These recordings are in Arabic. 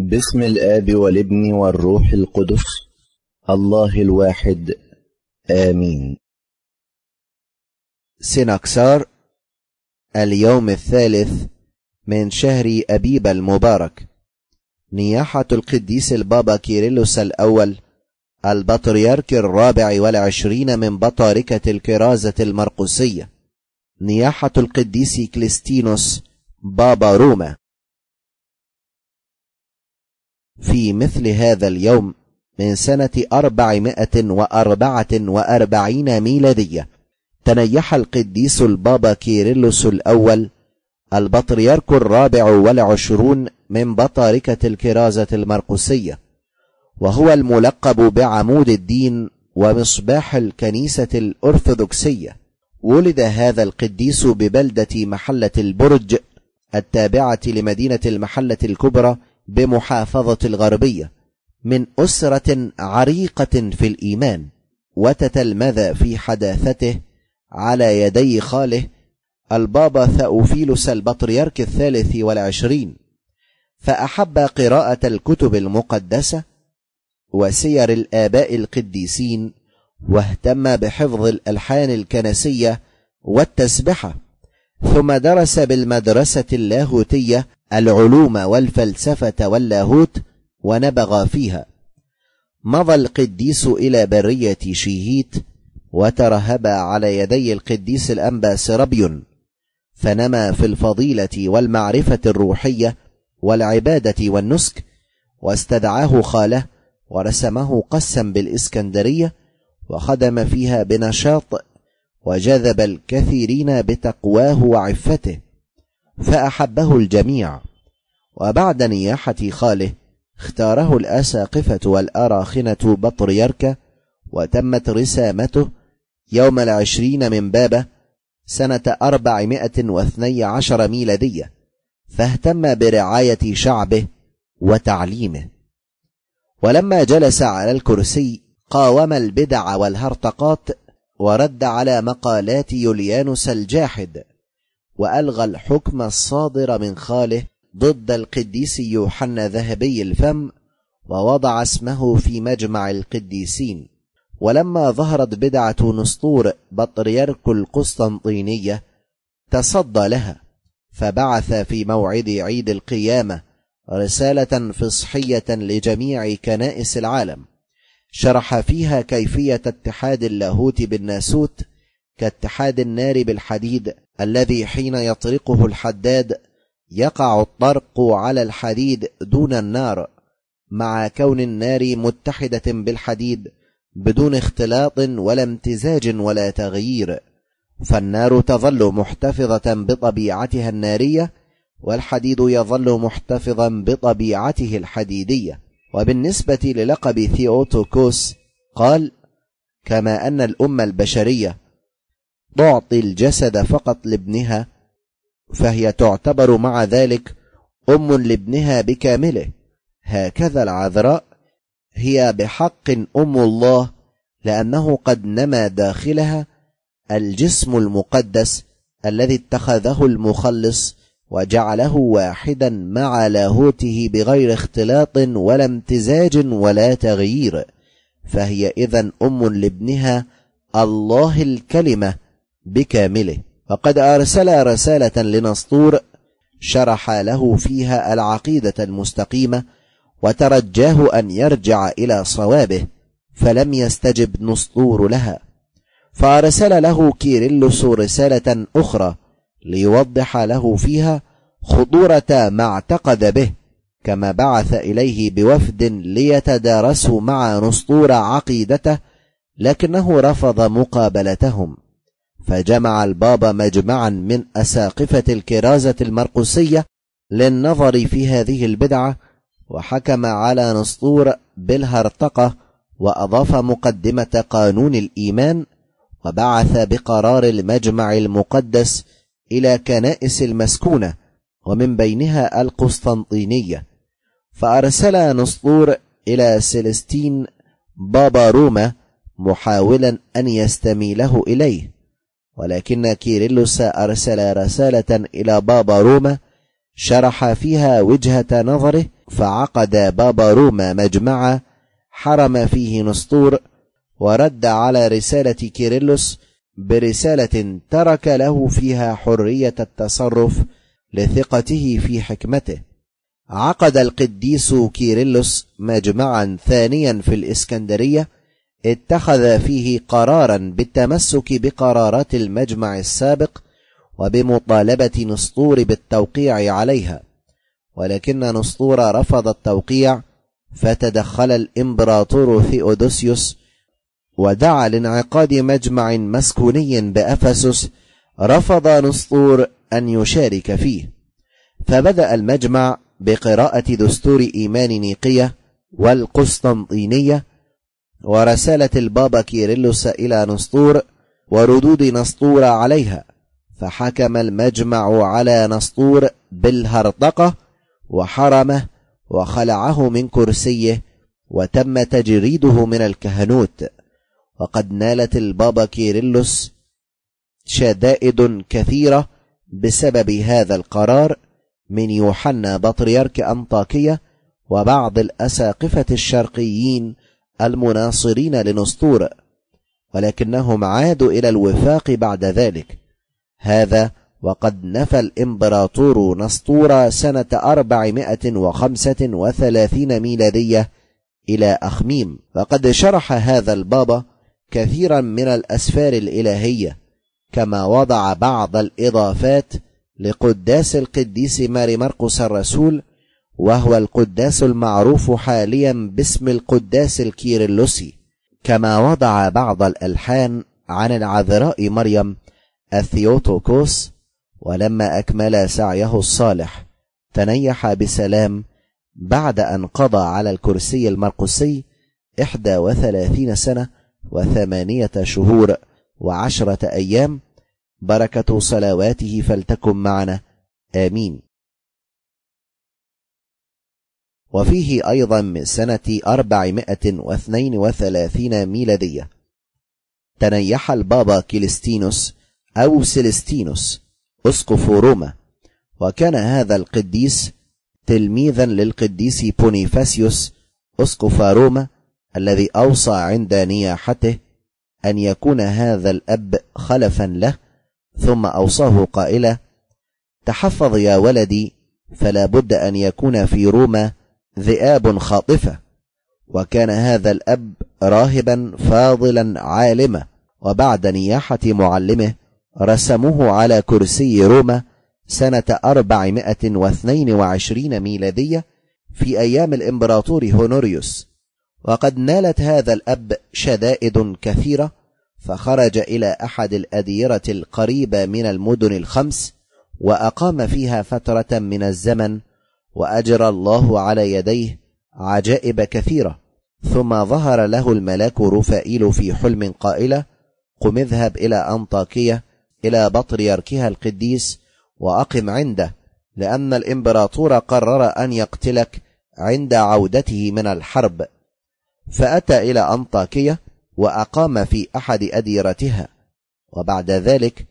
باسم الآب والابن والروح القدس الله الواحد آمين سنكسار اليوم الثالث من شهر أبيب المبارك نياحة القديس البابا كيرلس الأول البطريرك الرابع والعشرين من بطاركة الكرازة المرقسية نياحة القديس كليستينوس بابا روما في مثل هذا اليوم من سنة أربعمائة وأربعة وأربعين ميلادية تنيح القديس البابا كيرلس الأول البطريرك الرابع والعشرون من بطاركة الكرازة المرقسية وهو الملقب بعمود الدين ومصباح الكنيسة الأرثوذكسية ولد هذا القديس ببلدة محلة البرج التابعة لمدينة المحلة الكبرى بمحافظة الغربية من أسرة عريقة في الإيمان وتتلمذ في حداثته على يدي خاله البابا ثأوفيلوس البطريرك الثالث والعشرين فأحب قراءة الكتب المقدسة وسير الآباء القديسين واهتم بحفظ الألحان الكنسية والتسبحة ثم درس بالمدرسة اللاهوتية العلوم والفلسفة واللاهوت ونبغ فيها مضى القديس إلى برية شيهيت وترهب على يدي القديس الأنبا سربي فنما في الفضيلة والمعرفة الروحية والعبادة والنسك واستدعاه خاله ورسمه قسا بالإسكندرية وخدم فيها بنشاط وجذب الكثيرين بتقواه وعفته فأحبه الجميع وبعد نياحة خاله اختاره الأساقفة والأراخنة بطريركة وتمت رسامته يوم العشرين من بابة سنة أربعمائة واثني عشر ميلادية فاهتم برعاية شعبه وتعليمه ولما جلس على الكرسي قاوم البدع والهرطقات ورد على مقالات يوليانوس الجاحد وألغى الحكم الصادر من خاله ضد القديس يوحنا ذهبي الفم ووضع اسمه في مجمع القديسين ولما ظهرت بدعة نسطور بطريرك القسطنطينية تصدى لها فبعث في موعد عيد القيامة رسالة فصحية لجميع كنائس العالم شرح فيها كيفية اتحاد اللاهوت بالناسوت كاتحاد النار بالحديد الذي حين يطرقه الحداد يقع الطرق على الحديد دون النار مع كون النار متحدة بالحديد بدون اختلاط ولا امتزاج ولا تغيير فالنار تظل محتفظة بطبيعتها النارية والحديد يظل محتفظا بطبيعته الحديدية وبالنسبة للقب ثيوتوكوس قال كما أن الأمة البشرية تعطي الجسد فقط لابنها فهي تعتبر مع ذلك أم لابنها بكامله هكذا العذراء هي بحق أم الله لأنه قد نما داخلها الجسم المقدس الذي اتخذه المخلص وجعله واحدا مع لاهوته بغير اختلاط ولا امتزاج ولا تغيير فهي إذن أم لابنها الله الكلمة بكامله فقد أرسل رسالة لنسطور شرح له فيها العقيدة المستقيمة وترجاه أن يرجع إلى صوابه فلم يستجب نسطور لها فأرسل له كيرلس رسالة أخرى ليوضح له فيها خطورة ما اعتقد به كما بعث إليه بوفد ليتدارسوا مع نسطور عقيدته لكنه رفض مقابلتهم فجمع البابا مجمعا من أساقفة الكرازة المرقسية للنظر في هذه البدعة وحكم على نسطور بالهرطقة وأضاف مقدمة قانون الإيمان وبعث بقرار المجمع المقدس إلى كنائس المسكونة ومن بينها القسطنطينية فأرسل نسطور إلى سيلستين بابا روما محاولا أن يستميله إليه ولكن كيريلوس أرسل رسالة إلى بابا روما شرح فيها وجهة نظره فعقد بابا روما مجمعا حرم فيه نسطور ورد على رسالة كيريلوس برسالة ترك له فيها حرية التصرف لثقته في حكمته عقد القديس كيريلوس مجمعا ثانيا في الإسكندرية اتخذ فيه قرارا بالتمسك بقرارات المجمع السابق وبمطالبة نسطور بالتوقيع عليها ولكن نسطور رفض التوقيع فتدخل الإمبراطور ثيودوسيوس ودعا لانعقاد مجمع مسكوني بأفسس رفض نسطور أن يشارك فيه فبدأ المجمع بقراءة دستور إيمان نيقية والقسطنطينية ورسالة البابا كيرلس إلى نسطور وردود نسطور عليها فحكم المجمع على نسطور بالهرطقة وحرمه وخلعه من كرسيه وتم تجريده من الكهنوت وقد نالت البابا كيرلس شدائد كثيرة بسبب هذا القرار من يوحنا بطريرك أنطاكية وبعض الأساقفة الشرقيين المناصرين لنسطور ولكنهم عادوا إلى الوفاق بعد ذلك هذا وقد نفى الإمبراطور نسطور سنة 435 ميلادية إلى أخميم وقد شرح هذا البابا كثيرا من الأسفار الإلهية كما وضع بعض الإضافات لقداس القديس ماري مرقس الرسول وهو القداس المعروف حاليا باسم القداس الكيرلسي كما وضع بعض الألحان عن العذراء مريم الثيوتوكوس ولما أكمل سعيه الصالح تنيح بسلام بعد أن قضى على الكرسي المرقسي إحدى وثلاثين سنة وثمانية شهور وعشرة أيام بركة صلواته فلتكن معنا آمين وفيه أيضا من سنة 432 ميلادية تنيح البابا كيلستينوس أو سيلستينوس أسقف روما وكان هذا القديس تلميذا للقديس بونيفاسيوس أسقف روما الذي أوصى عند نياحته أن يكون هذا الأب خلفا له ثم أوصاه قائلا تحفظ يا ولدي فلا بد أن يكون في روما ذئاب خاطفة وكان هذا الأب راهبا فاضلا عالما وبعد نياحة معلمه رسموه على كرسي روما سنة 422 ميلادية في أيام الإمبراطور هونوريوس وقد نالت هذا الأب شدائد كثيرة فخرج إلى أحد الأديرة القريبة من المدن الخمس وأقام فيها فترة من الزمن واجرى الله على يديه عجائب كثيره ثم ظهر له الملاك رفائيل في حلم قائله قم اذهب الى انطاكيه الى بطر يركها القديس واقم عنده لان الامبراطور قرر ان يقتلك عند عودته من الحرب فاتى الى انطاكيه واقام في احد اديرتها وبعد ذلك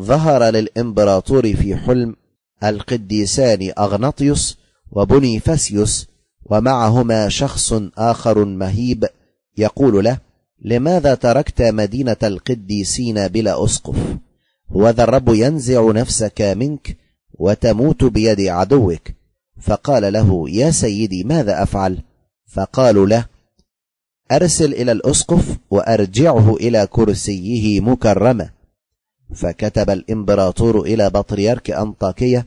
ظهر للامبراطور في حلم القديسان اغناطيوس وبني فاسيوس ومعهما شخص آخر مهيب يقول له لماذا تركت مدينة القديسين بلا أسقف وذا الرب ينزع نفسك منك وتموت بيد عدوك فقال له يا سيدي ماذا أفعل فقالوا له أرسل إلى الأسقف وأرجعه إلى كرسيه مكرمة فكتب الإمبراطور إلى بطريرك أنطاكية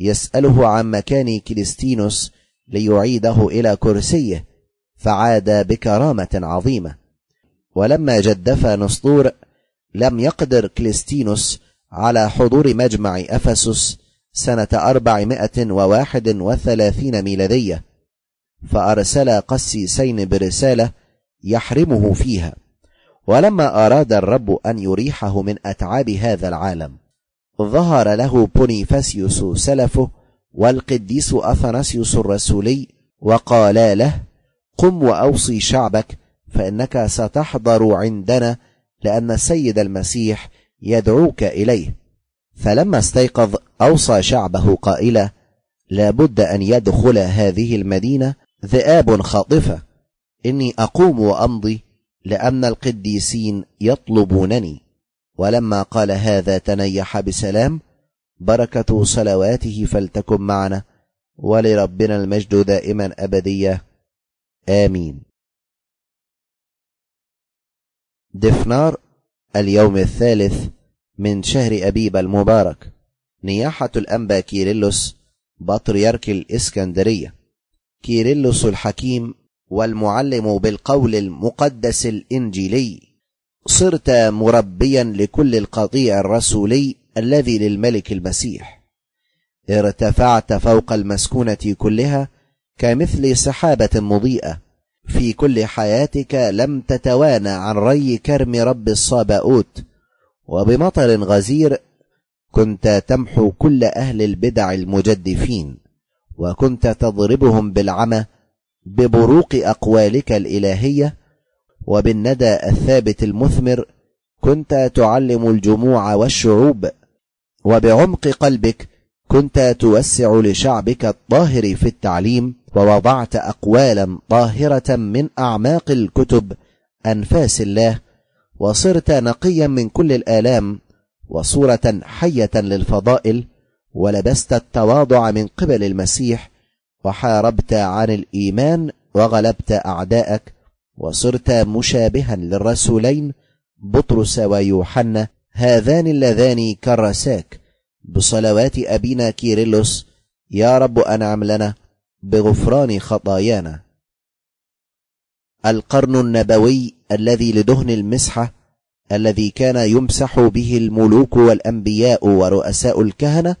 يسأله عن مكان كليستينوس ليعيده إلى كرسيه فعاد بكرامة عظيمة ولما جدف نسطور لم يقدر كليستينوس على حضور مجمع أفسس سنة أربعمائة وواحد وثلاثين ميلادية فأرسل قسيسين برسالة يحرمه فيها ولما أراد الرب أن يريحه من أتعاب هذا العالم ظهر له بونيفاسيوس سلفه والقديس أثناسيوس الرسولي وقالا له قم وأوصي شعبك فإنك ستحضر عندنا لأن السيد المسيح يدعوك إليه فلما استيقظ أوصى شعبه قائلا لابد أن يدخل هذه المدينة ذئاب خاطفة إني أقوم وأمضي لأن القديسين يطلبونني ولما قال هذا تنيح بسلام بركة صلواته فلتكن معنا ولربنا المجد دائما أبدية آمين دفنار اليوم الثالث من شهر أبيب المبارك نياحة الأنبا كيريلوس بطريرك الإسكندرية كيريلوس الحكيم والمعلم بالقول المقدس الإنجيلي صرت مربيا لكل القطيع الرسولي الذي للملك المسيح ارتفعت فوق المسكونة كلها كمثل سحابة مضيئة في كل حياتك لم تتوانى عن ري كرم رب الصابئوت وبمطر غزير كنت تمحو كل أهل البدع المجدفين وكنت تضربهم بالعمى ببروق أقوالك الإلهية وبالندى الثابت المثمر كنت تعلم الجموع والشعوب وبعمق قلبك كنت توسع لشعبك الطاهر في التعليم ووضعت اقوالا طاهره من اعماق الكتب انفاس الله وصرت نقيا من كل الالام وصوره حيه للفضائل ولبست التواضع من قبل المسيح وحاربت عن الايمان وغلبت اعداءك وصرت مشابها للرسولين بطرس ويوحنا هذان اللذان كرساك بصلوات أبينا كيرلس يا رب أنعم لنا بغفران خطايانا القرن النبوي الذي لدهن المسحة الذي كان يمسح به الملوك والأنبياء ورؤساء الكهنة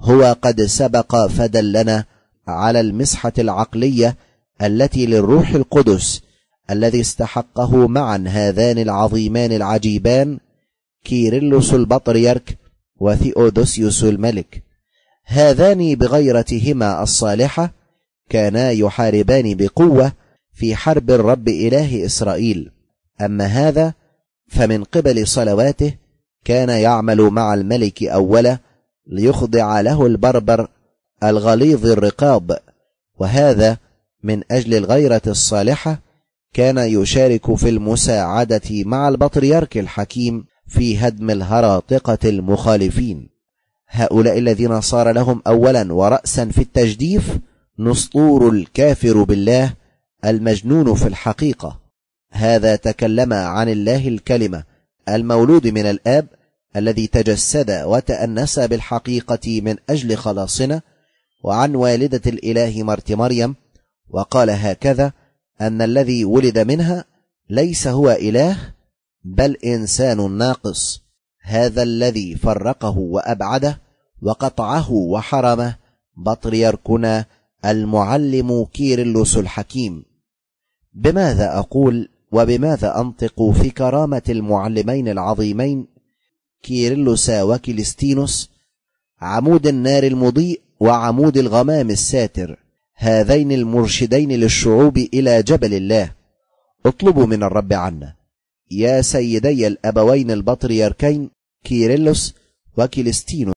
هو قد سبق فدلنا على المسحة العقلية التي للروح القدس الذي استحقه معا هذان العظيمان العجيبان كيرلس البطريرك وثيودوسيوس الملك هذان بغيرتهما الصالحة كانا يحاربان بقوة في حرب الرب إله إسرائيل أما هذا فمن قبل صلواته كان يعمل مع الملك أولا ليخضع له البربر الغليظ الرقاب وهذا من أجل الغيرة الصالحة كان يشارك في المساعدة مع البطريرك الحكيم في هدم الهراطقة المخالفين هؤلاء الذين صار لهم أولا ورأسا في التجديف نسطور الكافر بالله المجنون في الحقيقة هذا تكلم عن الله الكلمة المولود من الآب الذي تجسد وتأنس بالحقيقة من أجل خلاصنا وعن والدة الإله مرت مريم وقال هكذا أن الذي ولد منها ليس هو إله بل إنسان ناقص هذا الذي فرقه وأبعده وقطعه وحرمه بطريركنا المعلم كيرلس الحكيم بماذا أقول وبماذا أنطق في كرامة المعلمين العظيمين كيرلس وكليستينوس عمود النار المضيء وعمود الغمام الساتر هذين المرشدين للشعوب إلى جبل الله اطلبوا من الرب عنا يا سيدي الأبوين البطريركين كيريلوس وكليستينوس